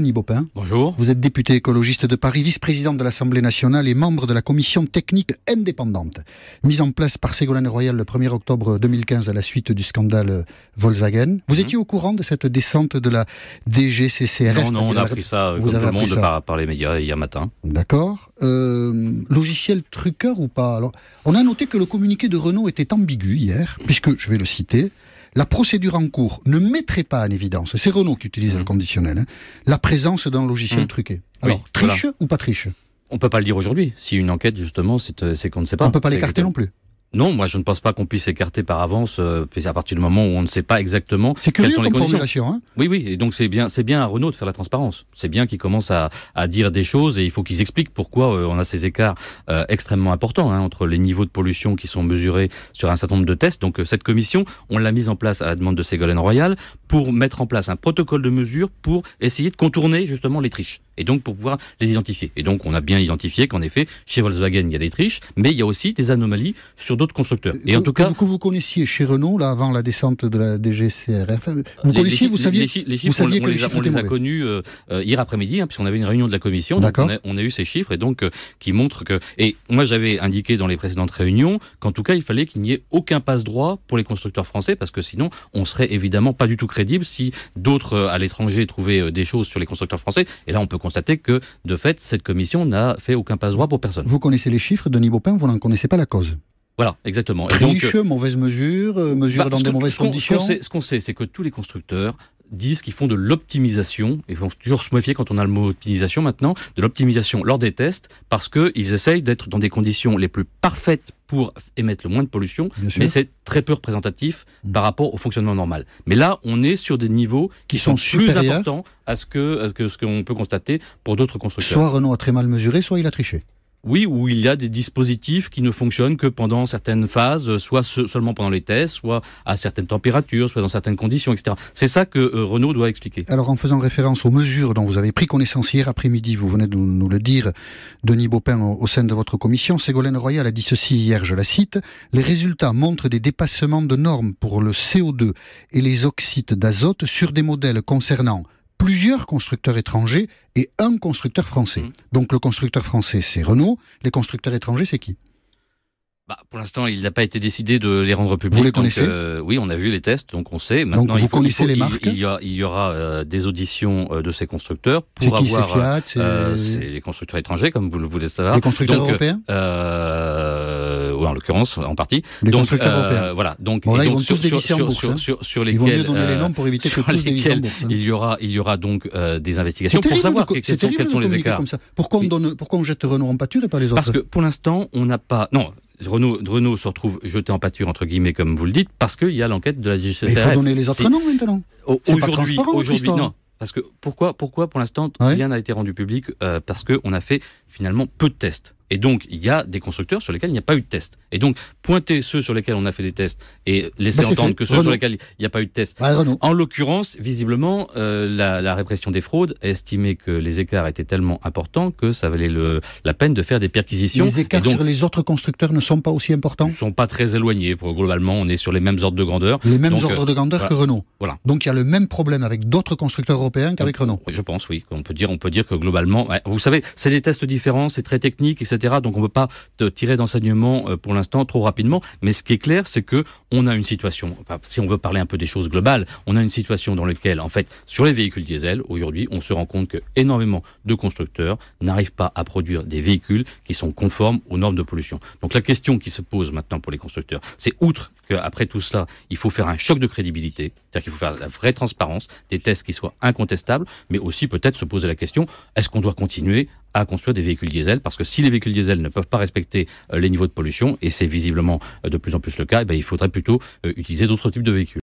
Denis Bonjour. Vous êtes député écologiste de Paris, vice président de l'Assemblée nationale et membre de la commission technique indépendante, mise en place par Ségolène Royal le 1er octobre 2015 à la suite du scandale Volkswagen. Vous mhm. étiez au courant de cette descente de la DGCCRF Non, non, on a appris ça vous monde par, les médias hier matin. D'accord. Euh, logiciel truqueur ou pas On a noté que le communiqué de Renault était ambigu hier, puisque, je vais le citer, la procédure en cours ne mettrait pas en évidence, c'est Renault qui utilise le mmh. conditionnel, hein, la présence d'un logiciel mmh. truqué. Alors, triche ou pas triche on ne peut pas le dire aujourd'hui. Si une enquête, justement, c'est euh, qu'on ne sait pas. On peut pas l'écarter non plus. Non, moi je ne pense pas qu'on puisse écarter par avance, euh, à partir du moment où on ne sait pas exactement quelles sont les conditions. Hein. oui, oui, et donc c'est bien, c'est bien à Renault de faire la transparence. C'est bien qu'ils commencent à, dire des choses et il faut qu'ils expliquent pourquoi euh, on a ces écarts euh, extrêmement importants hein, entre les niveaux de pollution qui sont mesurés sur un certain nombre de tests. Donc euh, cette commission, on l'a mise en place à la demande de Ségolène Royal pour mettre en place un protocole de mesure pour essayer de contourner justement les triches et donc pour pouvoir les identifier. Et donc on a bien identifié qu'en effet, chez Volkswagen, il y a des triches, mais il y a aussi des anomalies sur d'autres constructeurs. Et en tout cas, que vous connaissiez chez Renault là avant la descente de la DGCRF, euh, vous connaissiez, vous saviez, les, chiffres, vous saviez on, les, a, les a connus euh, euh, hier après-midi, hein, puisqu'on avait une réunion de la commission. D'accord on, a, eu ces chiffres et donc qui montrent que. Et moi j'avais indiqué dans les précédentes réunions qu'en tout cas il fallait qu'il n'y ait aucun passe droit pour les constructeurs français parce que sinon on serait évidemment pas du tout crédible si d'autres à l'étranger trouvaient des choses sur les constructeurs français. Et là on peut constater que, de fait, cette commission n'a fait aucun passe-droit pour personne. Vous connaissez les chiffres, de Baupin, vous n'en connaissez pas la cause voilà, exactement. Triche, donc, mauvaise mesure, euh, mesure bah, dans des mauvaises conditions. Ce qu'on sait, c'est que tous les constructeurs disent qu'ils font de l'optimisation, et vont toujours se méfier quand on a le mot optimisation maintenant, de l'optimisation lors des tests, parce qu'ils essayent d'être dans des conditions les plus parfaites pour émettre le moins de pollution, mais c'est très peu représentatif mm. par rapport au fonctionnement normal. Mais là, on est sur des niveaux qui, sont, plus importants à ce que, à ce qu'on peut constater pour d'autres constructeurs. Soit Renault a très mal mesuré, soit il a triché oui, où il y a des dispositifs qui ne fonctionnent que pendant certaines phases, soit seulement pendant les tests, soit à certaines températures, soit dans certaines conditions, etc. C'est ça que euh, Renault doit expliquer. Alors en faisant référence aux mesures dont vous avez pris connaissance hier après-midi, vous venez de nous le dire, Denis Baupin, au, au sein de votre commission, Ségolène Royal a dit ceci hier, je la cite, Les résultats montrent des dépassements de normes pour le CO2 et les oxydes d'azote sur des modèles concernant plusieurs constructeurs étrangers et un constructeur français. Mmh. Donc le constructeur français, c'est Renault. Les constructeurs étrangers, c'est qui bah, pour l'instant, il n'a pas été décidé de les rendre publics. Vous les connaissez euh, Oui, on a vu les tests, donc on sait. Maintenant, vous connaissez les marques il, y aura, euh, des auditions euh, de ces constructeurs pour qui, avoir. C'est Fiat C'est les constructeurs étrangers, comme vous le voulez savoir. Les constructeurs européens en l'occurrence en partie. donc euh, voilà, donc, vont sur, tous hein. sur, ils vont donner les euh, noms pour éviter que tous hein. Il y aura il y aura donc euh, des investigations pour savoir quels, sont, les écarts. Pourquoi on jette Renault en pâture et pas les autres Parce que pour l'instant on n'a pas non Renault, se retrouve jeté en pâture, entre guillemets, comme vous le dites, parce qu'il y a l'enquête de la GCCRF. Il faut donner les autres noms maintenant. Aujourd'hui, aujourd'hui, non. Parce que pourquoi, pourquoi pour l'instant, rien n'a été rendu public euh, Parce qu'on a fait finalement peu de tests. Et donc, il y a des constructeurs sur lesquels il n'y a pas eu de test. Et donc, pointer ceux sur lesquels on a fait des tests et laisser bah, entendre que ceux sur lesquels il n'y a pas eu de test. Bah, en l'occurrence, visiblement, euh, la, répression des fraudes a estimé que les écarts étaient tellement importants que ça valait le, la peine de faire des perquisitions. Les écarts donc, sur les autres constructeurs ne sont pas aussi importants Ne sont pas très éloignés. Globalement, on est sur les mêmes ordres de grandeur. Les mêmes ordres de euh, grandeur que Renault. Voilà. Donc, il y a le même problème avec d'autres constructeurs européens qu'avec Renault. Je pense, oui. On peut dire, on peut dire que globalement, vous savez, c'est des tests différents, c'est très technique, c'est donc on ne peut pas tirer d'enseignement euh, pour l'instant trop rapidement. Mais ce qui est clair, c'est que on a une situation. Si on veut parler un peu des choses globales, on a une situation dans laquelle, en fait, sur les véhicules diesel, aujourd'hui, on se rend compte que énormément de constructeurs n'arrivent pas à produire des véhicules qui sont conformes aux normes de pollution. Donc la question qui se pose maintenant pour les constructeurs, c'est outre qu'après tout cela, il faut faire un choc de crédibilité, c'est-à-dire qu'il faut faire la vraie transparence, des tests qui soient incontestables, mais aussi peut-être se poser la question est-ce qu'on doit continuer à construire des véhicules diesel, parce que si les véhicules diesel ne peuvent pas respecter euh, les niveaux de pollution, et c'est visiblement euh, de plus en plus le cas, eh ben, il faudrait plutôt euh, utiliser d'autres types de véhicules.